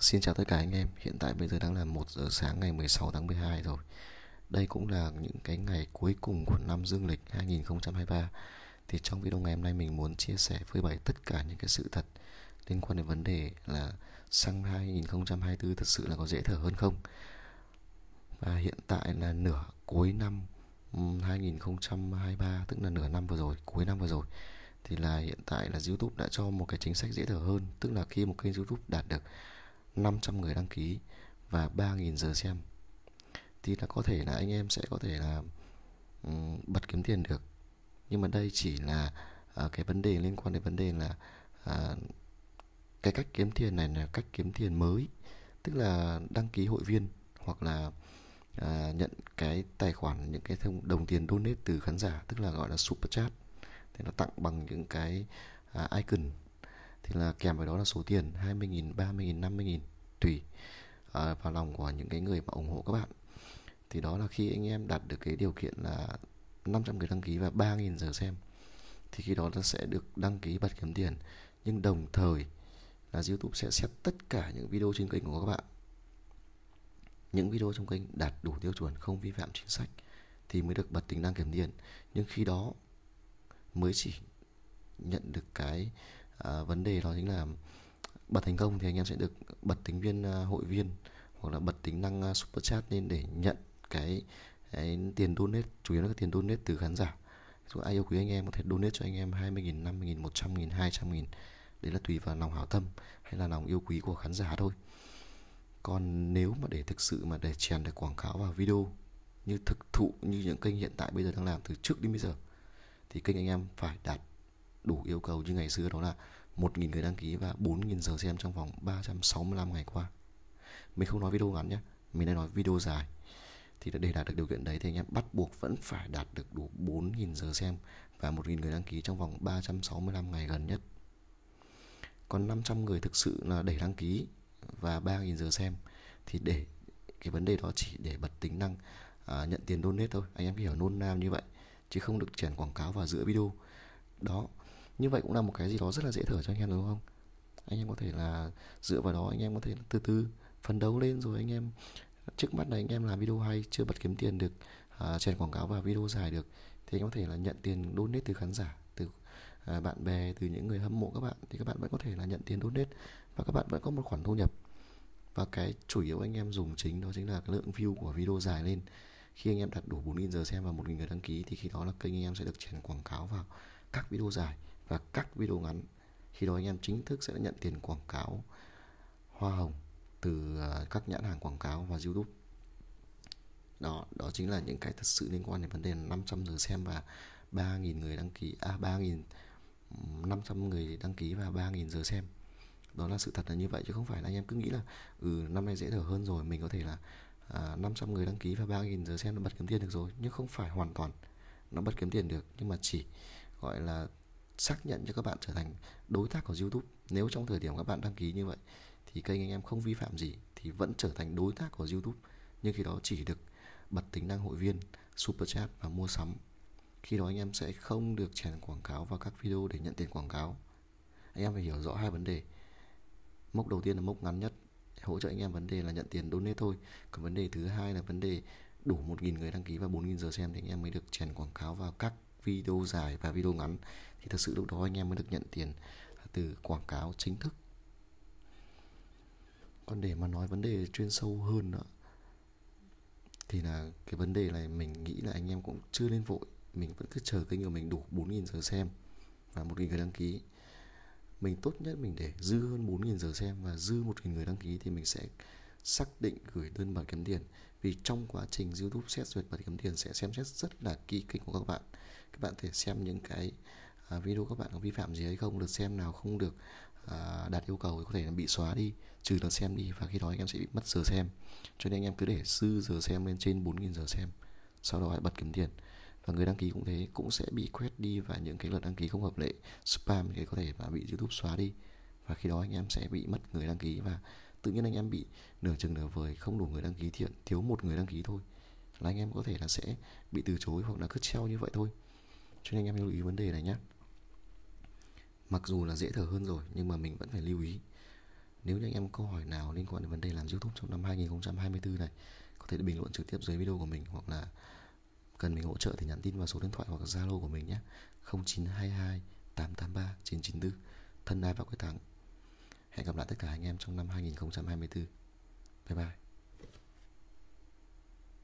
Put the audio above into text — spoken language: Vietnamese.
Xin chào tất cả anh em, hiện tại bây giờ đang là 1 giờ sáng ngày 16 tháng 12 rồi Đây cũng là những cái ngày cuối cùng của năm dương lịch 2023 Thì trong video ngày hôm nay mình muốn chia sẻ với bày tất cả những cái sự thật Liên quan đến vấn đề là xăng 2024 thật sự là có dễ thở hơn không Và hiện tại là nửa cuối năm 2023 tức là nửa năm vừa rồi, cuối năm vừa rồi thì là hiện tại là YouTube đã cho một cái chính sách dễ thở hơn, tức là khi một kênh YouTube đạt được 500 người đăng ký và 3.000 giờ xem thì là có thể là anh em sẽ có thể là um, bật kiếm tiền được nhưng mà đây chỉ là uh, cái vấn đề liên quan đến vấn đề là uh, cái cách kiếm tiền này là cách kiếm tiền mới tức là đăng ký hội viên hoặc là uh, nhận cái tài khoản những cái thông đồng tiền donate từ khán giả tức là gọi là super chat thì nó tặng bằng những cái uh, icon thì là kèm với đó là số tiền 20.000, 30.000, 50.000 tùy à, vào lòng của những cái người mà ủng hộ các bạn. Thì đó là khi anh em đạt được cái điều kiện là 500 người đăng ký và 3.000 giờ xem thì khi đó nó sẽ được đăng ký bật kiếm tiền nhưng đồng thời là YouTube sẽ xét tất cả những video trên kênh của các bạn những video trong kênh đạt đủ tiêu chuẩn không vi phạm chính sách thì mới được bật tính năng kiếm tiền nhưng khi đó mới chỉ nhận được cái Ờ, vấn đề đó chính là bật thành công thì anh em sẽ được bật tính viên ờ, hội viên hoặc là bật tính năng ờ, super chat lên để nhận cái, cái tiền donate chủ yếu là tiền donate từ khán giả dụ ai yêu quý anh em có thể donate cho anh em 20.000, 50.000, 100.000, 200.000 Đấy là tùy vào lòng hảo tâm hay là lòng yêu quý của khán giả thôi Còn nếu mà để thực sự mà để chèn được quảng cáo vào video Như thực thụ như những kênh hiện tại bây giờ đang làm từ trước đến bây giờ Thì kênh anh em phải đạt đủ yêu cầu như ngày xưa đó là 1.000 người đăng ký và 4.000 giờ xem trong vòng 365 ngày qua mình không nói video ngắn nhé mình đang nói video dài thì để đạt được điều kiện đấy thì anh em bắt buộc vẫn phải đạt được đủ 4.000 giờ xem và 1.000 người đăng ký trong vòng 365 ngày gần nhất còn 500 người thực sự là để đăng ký và 3.000 giờ xem thì để cái vấn đề đó chỉ để bật tính năng à, nhận tiền donate thôi anh em hiểu nôn nam như vậy chứ không được chuyển quảng cáo vào giữa video đó như vậy cũng là một cái gì đó rất là dễ thở cho anh em đúng không anh em có thể là dựa vào đó anh em có thể từ từ phấn đấu lên rồi anh em trước mắt này anh em làm video hay chưa bật kiếm tiền được à, chèn quảng cáo vào video dài được thì anh có thể là nhận tiền donate từ khán giả từ à, bạn bè từ những người hâm mộ các bạn thì các bạn vẫn có thể là nhận tiền donate và các bạn vẫn có một khoản thu nhập và cái chủ yếu anh em dùng chính đó chính là cái lượng view của video dài lên khi anh em đặt đủ 4.000 giờ xem và 1.000 người đăng ký thì khi đó là kênh anh em sẽ được chèn quảng cáo vào các video dài và các video ngắn khi đó anh em chính thức sẽ nhận tiền quảng cáo hoa hồng từ ờ, các nhãn hàng quảng cáo và YouTube đó đó chính là những cái thật sự liên quan đến vấn đề 500 giờ xem và 3.000 người đăng ký à 3.000 500 người đăng ký và 3.000 giờ xem đó là sự thật là như vậy chứ không phải là anh em cứ nghĩ là ừ năm nay dễ thở hơn rồi mình có thể là à, 500 người đăng ký và 3.000 giờ xem nó bật kiếm tiền được rồi nhưng không phải hoàn toàn nó bật kiếm tiền được nhưng mà chỉ gọi là xác nhận cho các bạn trở thành đối tác của YouTube. Nếu trong thời điểm các bạn đăng ký như vậy thì kênh anh em không vi phạm gì thì vẫn trở thành đối tác của YouTube nhưng khi đó chỉ được bật tính năng hội viên, super chat và mua sắm. Khi đó anh em sẽ không được chèn quảng cáo vào các video để nhận tiền quảng cáo. Anh em phải hiểu rõ hai vấn đề. Mốc đầu tiên là mốc ngắn nhất, hỗ trợ anh em vấn đề là nhận tiền donate thôi. Còn vấn đề thứ hai là vấn đề đủ 1.000 người đăng ký và 4.000 giờ xem thì anh em mới được chèn quảng cáo vào các video dài và video ngắn thì thực sự lúc đó anh em mới được nhận tiền từ quảng cáo chính thức còn để mà nói vấn đề chuyên sâu hơn nữa thì là cái vấn đề này mình nghĩ là anh em cũng chưa nên vội mình vẫn cứ chờ kênh của mình đủ 4.000 giờ xem và 1.000 người đăng ký mình tốt nhất mình để dư hơn 4.000 giờ xem và dư 1.000 người đăng ký thì mình sẽ xác định gửi đơn bảo kiếm tiền vì trong quá trình YouTube xét duyệt và kiếm tiền sẽ xem xét rất là kỹ kênh của các bạn các bạn thể xem những cái à, video các bạn có vi phạm gì hay không được xem nào không được à, đạt yêu cầu thì có thể là bị xóa đi trừ lượt xem đi và khi đó anh em sẽ bị mất giờ xem cho nên anh em cứ để sư giờ xem lên trên 4.000 giờ xem sau đó hãy bật kiếm tiền và người đăng ký cũng thế cũng sẽ bị quét đi và những cái lượt đăng ký không hợp lệ spam thì có thể là bị YouTube xóa đi và khi đó anh em sẽ bị mất người đăng ký và tự nhiên anh em bị nửa chừng nửa vời không đủ người đăng ký thiện thiếu một người đăng ký thôi là anh em có thể là sẽ bị từ chối hoặc là cứ treo như vậy thôi cho nên anh em lưu ý vấn đề này nhé mặc dù là dễ thở hơn rồi nhưng mà mình vẫn phải lưu ý nếu như anh em có câu hỏi nào liên quan đến vấn đề làm YouTube trong năm 2024 này có thể bình luận trực tiếp dưới video của mình hoặc là cần mình hỗ trợ thì nhắn tin vào số điện thoại hoặc Zalo của mình nhé 0922 883 994 thân ai và quyết thắng Hẹn gặp lại tất cả anh em trong năm 2024. Bye bye.